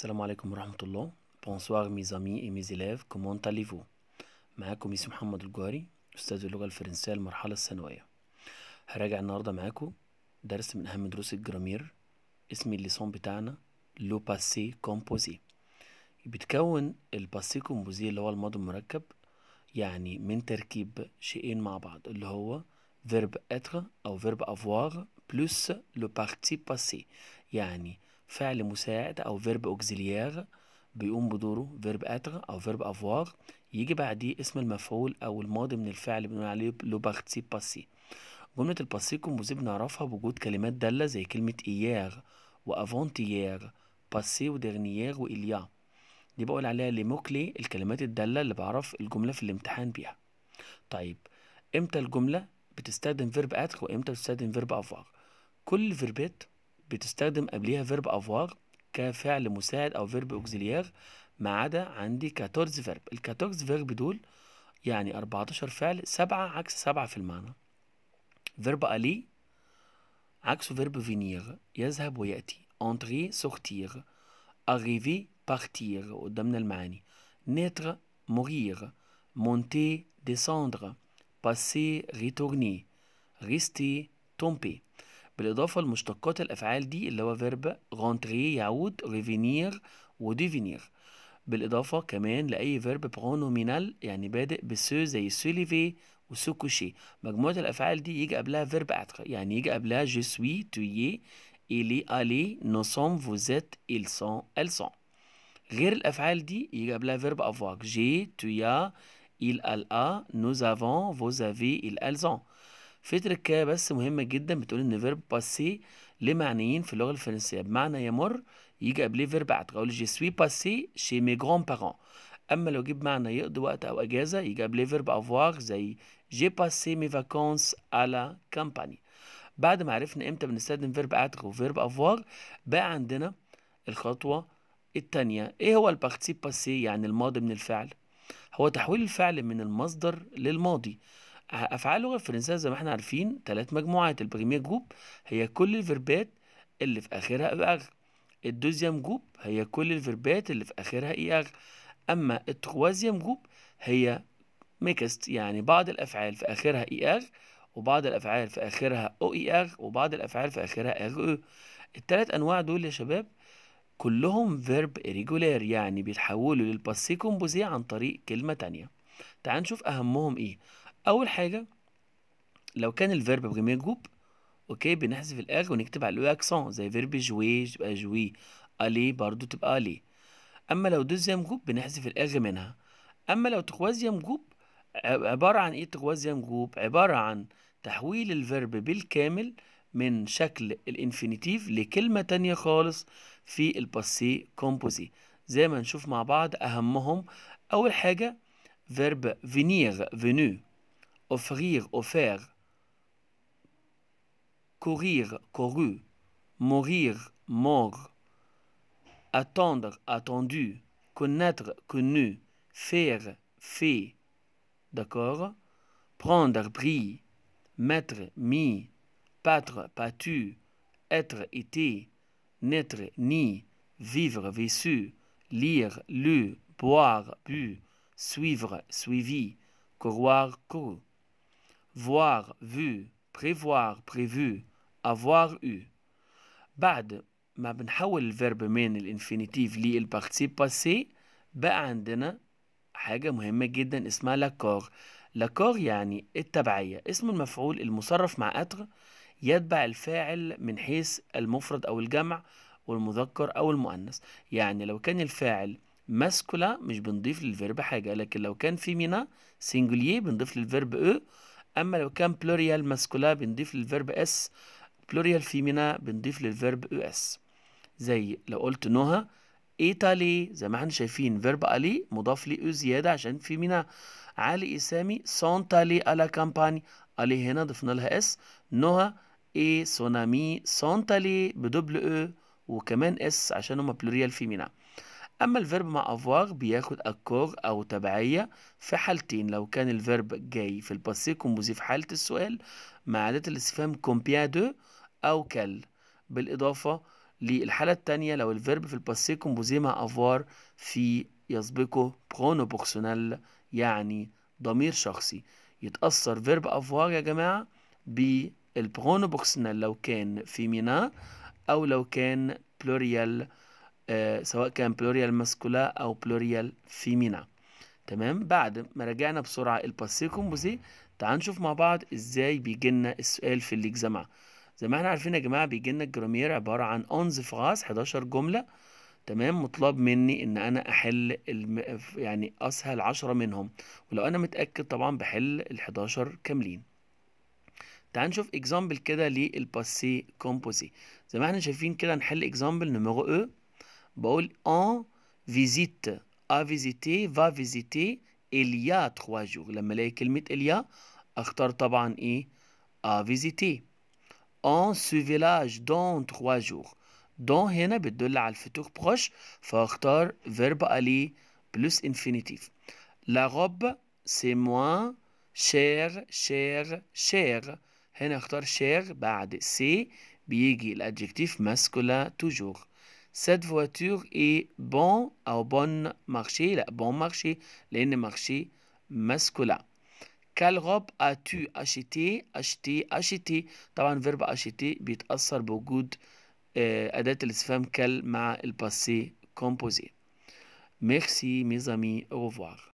السلام عليكم ورحمة الله بونسوار ميزامي اي ميز ايلاف كومون تاليفو معاكم ميسي محمد الجوهري أستاذ اللغة الفرنسية المرحلة الثانوية هراجع النهاردة معاكم درس من أهم دروس الجرامير اسم الليسون بتاعنا لو باسي كومبوزي بيتكون الباسي كومبوزي اللي هو الماضي المركب يعني من تركيب شيئين مع بعض اللي هو فيرب اتر أو فيرب avoir بلوس لو بارتي passé يعني فعل مساعد أو فيرب اوكزيليير بيقوم بدوره فيرب أتر أو فيرب أفوار يجي بعديه اسم المفعول أو الماضي من الفعل بنقول عليه لو بارتي باسي جملة الباسي كومبوزي بنعرفها بوجود كلمات دالة زي كلمة إيير وأفونتيير باسي ودرنيير وإليا دي بقول عليها موكلي الكلمات الدالة اللي بعرف الجملة في الامتحان بيها طيب امتى الجملة بتستخدم فيرب اتر وامتى بتستخدم فيرب افوار كل الفيربات بتستخدم قبليها فيرب افوار كفعل مساعد او فيرب اوكسيليار ما عدا عندي كاتورز فيرب الكاتورز فيرب دول يعني 14 فعل سبعة عكس سبعة في المعنى فيرب الي عكسه فيرب فينير يذهب ويأتي انتري sortir arriver partir قدامنا المعاني نيتر mourir مونتي ديساندر passer retourner rester tomber بالإضافة لمشتقات الأفعال دي اللي هو فيرب غونتري يعود ريفينير وديفينير بالإضافة كمان لأي فيرب برونومينال يعني بادئ بسو زي سوليفي وسوكوشي مجموعة الأفعال دي يجي قبلها فيرب اتر يعني يجي قبلها جو سوي توي إلي ألي نو نوسوم فوزيت إل سون غير الأفعال دي يجي قبلها فيرب أفواك جي تويا إل ألا نو زافون فوز أفي إل ألزون في تركية بس مهمه جدا بتقول ان فيرب باسي ليه معنيين في اللغه الفرنسيه بمعنى يمر يجي قبليه فيرب اعتق اقول جي سوي باسي شي مي جران بارون اما لو جيب معنى يقضي وقت او اجازه يجي قبليه فيرب افواغ زي جي باسي مي فاكونس على كامباني بعد ما عرفنا امتى بنستخدم فيرب اعتق وفيرب افواغ بقى عندنا الخطوه التانية ايه هو البارتي باسي يعني الماضي من الفعل هو تحويل الفعل من المصدر للماضي أفعال اللغة الفرنسية زي ما احنا عارفين تلات مجموعات البريمير جروب هي كل الفيربات اللي في آخرها إي آر الدوزيام جروب هي كل الفيربات اللي في آخرها إي آر أما التروازيام جروب هي ميكست يعني بعض الأفعال في آخرها إي آر وبعض الأفعال في آخرها أو إي آر وبعض الأفعال في آخرها آر أو التلات أنواع دول يا شباب كلهم فيرب ريجولير يعني بيتحولوا للباسي كومبوزي عن طريق كلمة تانية تعال نشوف أهمهم إيه اول حاجه لو كان الفيرب بجميع اوكي بنحذف الاغ ونكتب عليه اكسون زي فيرب جوي تبقى جوي الي برضو تبقى الي اما لو دوزيام جوب بنحذف الاغ منها اما لو تخوازيام جوب عباره عن ايه تخوازيام جوب عباره عن تحويل الفيرب بالكامل من شكل الانفينيتيف لكلمة تانية خالص في الباسي كومبوزي زي ما نشوف مع بعض أهمهم أول حاجة فيرب فينيغ فينو offrir, offert, courir, couru, mourir, mort, attendre, attendu, connaître, connu, faire, fait, d'accord Prendre, pris, mettre, mis, pâtre, pâtu, être, été, naître, ni, vivre, vécu, lire, lu, boire, bu, suivre, suivi, couroir, couru. voir vu prévoir prévu avoir eu بعد ما بنحول الفيرب من الانفينيتيف للبارتيسيب باسي بقى عندنا حاجة مهمة جدا اسمها لاكور لاكور يعني التبعية اسم المفعول المصرف مع اتر يتبع الفاعل من حيث المفرد او الجمع والمذكر او المؤنث يعني لو كان الفاعل ماسكولا مش بنضيف للفيرب حاجة لكن لو كان فيمينا سينجوليي بنضيف للفيرب او e اما لو كان بلوريال ماسكولا بنضيف للفيرب اس بلوريال فيمينا بنضيف للفيرب او اس زي لو قلت نهى ايطالي زي ما احنا شايفين فيرب الي مضاف لي او زياده عشان فيمينا علي اسامي سونتالي على كامباني الي هنا ضفنا لها اس نهى اي سونامي سونتالي بدبل او وكمان اس عشان هما بلوريال فيمينا أما الفيرب مع افواغ بياخد أكور أو تبعية في حالتين لو كان الفيرب جاي في الباسي كومبوزي في حالة السؤال مع أداة الاستفهام كومبيا دو أو كال بالإضافة للحالة التانية لو الفيرب في الباسي كومبوزي مع افوار في يسبقه برونو بوكسونال يعني ضمير شخصي يتأثر فيرب افوار يا جماعة بالبرونو بوكسونال لو كان في فيمينا أو لو كان بلوريال آه، سواء كان بلوريال ماسكولا أو بلوريال فيمينا تمام بعد ما راجعنا بسرعة الباسيه كومبوزي تعال نشوف مع بعض ازاي بيجي لنا السؤال في الاكزام زي ما احنا عارفين يا جماعة بيجي لنا الجرامير عبارة عن اونز فراس 11 جملة تمام مطلب مني ان انا احل الم... يعني اسهل 10 منهم ولو انا متأكد طبعا بحل ال 11 كاملين تعال نشوف اكزامبل كده للباسيه كومبوزي زي ما احنا شايفين كده نحل اكزامبل نمرو او بقول ان فيزيت ا فيزيتي فا فيزيتي اليا تخوا جور لما الاقي كلمه اليا اختار طبعا ايه ا فيزيتي ان سو فيلاج دون تخوا جور دون هنا بتدل على الفتور بروش فاختار فيرب الي بلس انفينيتيف لا روب سي موان شير شير شير هنا اختار شير بعد سي بيجي الادجكتيف ماسكولا توجور cette voiture est bon au bon marché, la bon marché, le marché masculin. Quelle robe as-tu acheté acheté acheté طبعا verbe acheter بيتأثر بوجود أداة الاستفهام ma le passé composé. Merci mes amis, au revoir.